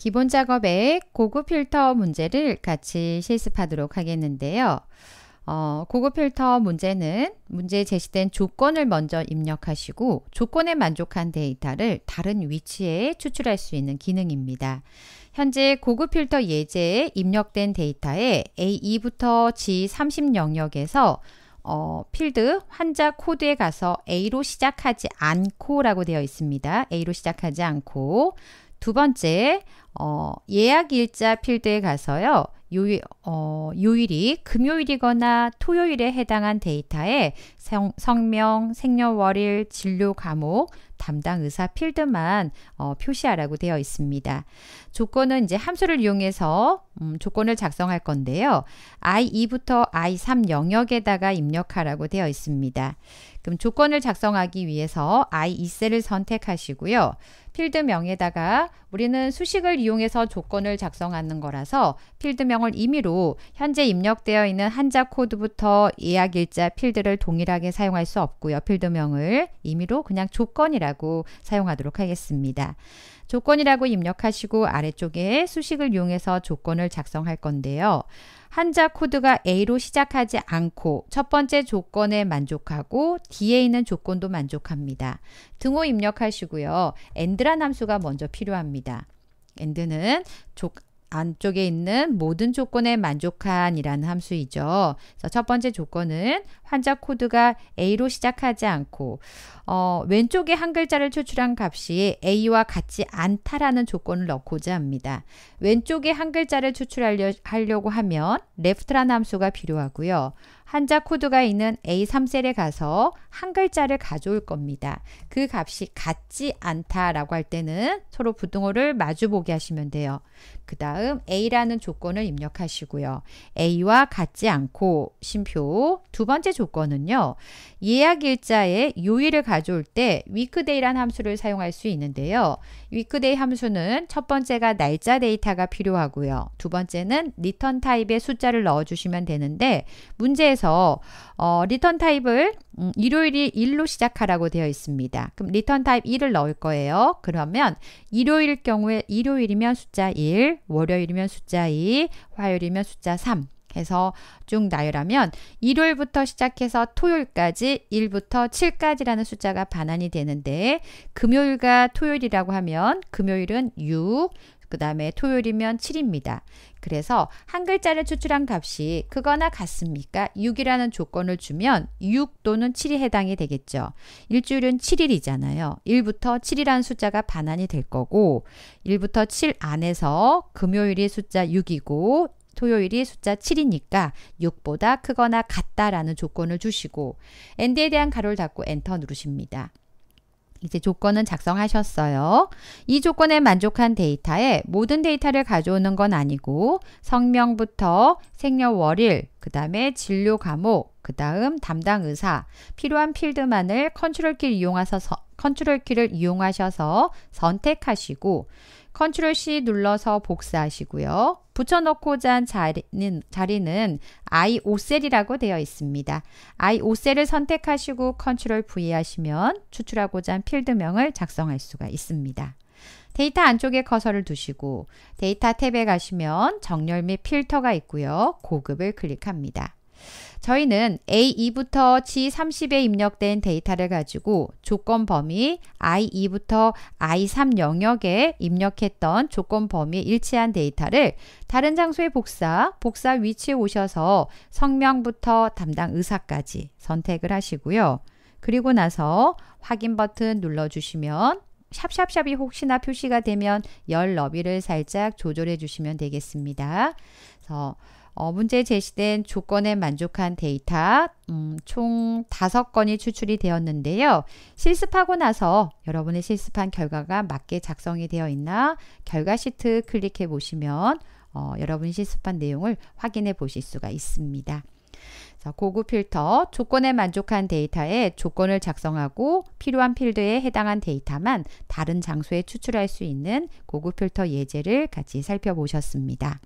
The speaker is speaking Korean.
기본 작업에 고급 필터 문제를 같이 실습하도록 하겠는데요. 어, 고급 필터 문제는 문제에 제시된 조건을 먼저 입력하시고 조건에 만족한 데이터를 다른 위치에 추출할 수 있는 기능입니다. 현재 고급 필터 예제에 입력된 데이터에 A2부터 G30 영역에서 어, 필드 환자 코드에 가서 A로 시작하지 않고 라고 되어 있습니다. A로 시작하지 않고 두 번째, 어, 예약 일자 필드에 가서요. 요일, 어, 요일이 금요일이거나 토요일에 해당한 데이터에 성, 성명, 생년월일, 진료 과목, 담당 의사 필드만 어, 표시하라고 되어 있습니다. 조건은 이제 함수를 이용해서 음, 조건을 작성할 건데요. I2부터 I3 영역에다가 입력하라고 되어 있습니다. 그럼 조건을 작성하기 위해서 I2셀을 선택하시고요. 필드명에다가 우리는 수식을 이용해서 조건을 작성하는 거라서 필드명을 임의로 현재 입력되어 있는 한자 코드부터 예약 일자 필드를 동일하게 사용할 수 없고요. 필드명을 임의로 그냥 조건이라 라고 사용하도록 하겠습니다. 조건이라고 입력하시고 아래쪽에 수식을 이용해서 조건을 작성할 건데요. 한자 코드가 A로 시작하지 않고 첫 번째 조건에 만족하고 뒤에 있는 조건도 만족합니다. 등호 입력하시고요. end란 함수가 먼저 필요합니다. end는 안쪽에 있는 모든 조건에 만족한이라는 함수이죠. 첫 번째 조건은 환자 코드가 A로 시작하지 않고 어, 왼쪽에 한 글자를 추출한 값이 A와 같지 않다라는 조건을 넣고자 합니다. 왼쪽에 한 글자를 추출하려고 하면 left라는 함수가 필요하고요. 한자 코드가 있는 A3셀에 가서 한 글자를 가져올 겁니다. 그 값이 같지 않다라고 할 때는 서로 부등호를 마주보게 하시면 돼요. 그 다음 A라는 조건을 입력하시고요. A와 같지 않고 심표 두 번째 조건은요. 예약 일자에 요일을 가져올 때 w e k d a y 란 함수를 사용할 수 있는데요. weekday 함수는 첫 번째가 날짜 데이터가 필요하고요. 두 번째는 r e t u 리턴 타입의 숫자를 넣어주시면 되는데 문제에서 해서 어, 리턴 타입을 음, 일요일이 1로 시작하라고 되어 있습니다. 그럼 리턴 타입 1을 넣을 거예요. 그러면 일요일 경우에 일요일이면 숫자 1, 월요일이면 숫자 2, 화요일이면 숫자 3 해서 쭉 나열하면 일요일부터 시작해서 토요일까지 1부터 7까지라는 숫자가 반환이 되는데 금요일과 토요일이라고 하면 금요일은 6, 그 다음에 토요일이면 7입니다. 그래서 한 글자를 추출한 값이 크거나 같습니까? 6이라는 조건을 주면 6 또는 7이 해당이 되겠죠. 일주일은 7일이잖아요. 1부터 7이라는 숫자가 반환이 될 거고 1부터 7 안에서 금요일이 숫자 6이고 토요일이 숫자 7이니까 6보다 크거나 같다라는 조건을 주시고 엔드에 대한 가로를 닫고 엔터 누르십니다. 이제 조건은 작성하셨어요. 이 조건에 만족한 데이터에 모든 데이터를 가져오는 건 아니고 성명부터 생년월일, 그 다음에 진료 과목, 그 다음 담당 의사, 필요한 필드만을 컨트롤 키를 이용해서 컨트롤 키를 이용하셔서 선택하시고 컨트롤 C 눌러서 복사하시고요. 붙여넣고자 한 자리는, 자리는 i5셀이라고 되어 있습니다. i5셀을 선택하시고 컨트롤 V 하시면 추출하고자 한 필드명을 작성할 수가 있습니다. 데이터 안쪽에 커서를 두시고 데이터 탭에 가시면 정렬 및 필터가 있고요. 고급을 클릭합니다. 저희는 A2부터 G30에 입력된 데이터를 가지고 조건 범위 I2부터 I3 영역에 입력했던 조건 범위에 일치한 데이터를 다른 장소의 복사, 복사 위치에 오셔서 성명부터 담당 의사까지 선택을 하시고요. 그리고 나서 확인 버튼 눌러주시면 샵샵샵이 혹시나 표시가 되면 열 너비를 살짝 조절해 주시면 되겠습니다. 그래서 어, 문제에 제시된 조건에 만족한 데이터 음, 총5 건이 추출이 되었는데요. 실습하고 나서 여러분의 실습한 결과가 맞게 작성이 되어 있나 결과 시트 클릭해 보시면 어, 여러분 실습한 내용을 확인해 보실 수가 있습니다. 고급 필터, 조건에 만족한 데이터에 조건을 작성하고 필요한 필드에 해당한 데이터만 다른 장소에 추출할 수 있는 고급 필터 예제를 같이 살펴보셨습니다.